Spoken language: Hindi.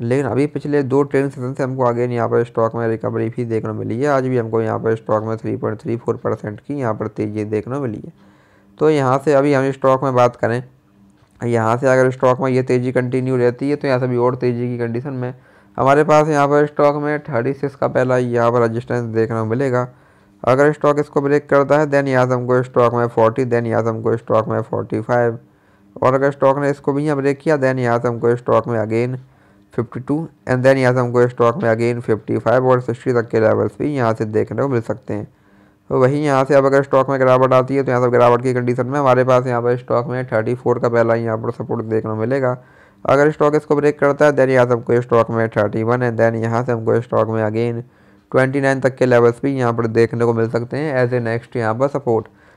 लेकिन अभी पिछले दो ट्रेन सेशन से हमको अगेन यहाँ पर स्टॉक में रिकवरी भी देखने मिली है आज भी हमको यहाँ पर स्टॉक में three point three four percent की यहाँ पर तेज़ी देखने को मिली है तो यहाँ से अभी हम स्टॉक में बात करें यहाँ से अगर स्टॉक में ये तेज़ी कंटिन्यू रहती है तो यहाँ से भी और तेज़ी की कंडीशन में हमारे पास यहाँ पर स्टॉक में थर्टी सिक्स का पहला यहाँ पर रजिस्टेंस देखने को मिलेगा अगर स्टॉक इसको ब्रेक करता है देन यहाँ से हमको स्टॉक में फोर्टी देन यहाँ से हमको स्टॉक में फोर्टी फाइव और अगर स्टॉक ने इसको भी यहाँ ब्रेक किया देन यहाँ से हमको स्टॉक में अगेन 52 एंड देन यहाँ से हमको स्टॉक में अगेन 55 और 60 तक के लेवल्स भी यहाँ से देखने को मिल सकते हैं तो वही यहाँ से अब अगर स्टॉक में गिरावट आती है तो यहाँ से गिरावट की कंडीशन में हमारे पास यहाँ पर स्टॉक में 34 का पहला यहाँ पर सपोर्ट देखने को मिलेगा अगर स्टॉक इसको ब्रेक करता है देन यहाँ से हमको स्टॉक में वन एंड देन यहाँ से हमको स्टॉक में अगेन नाइन तक के लेवल्स भी यहाँ पर देखने को मिल सकते हैं एज ए नेक्स्ट यहाँ पर सपोर्ट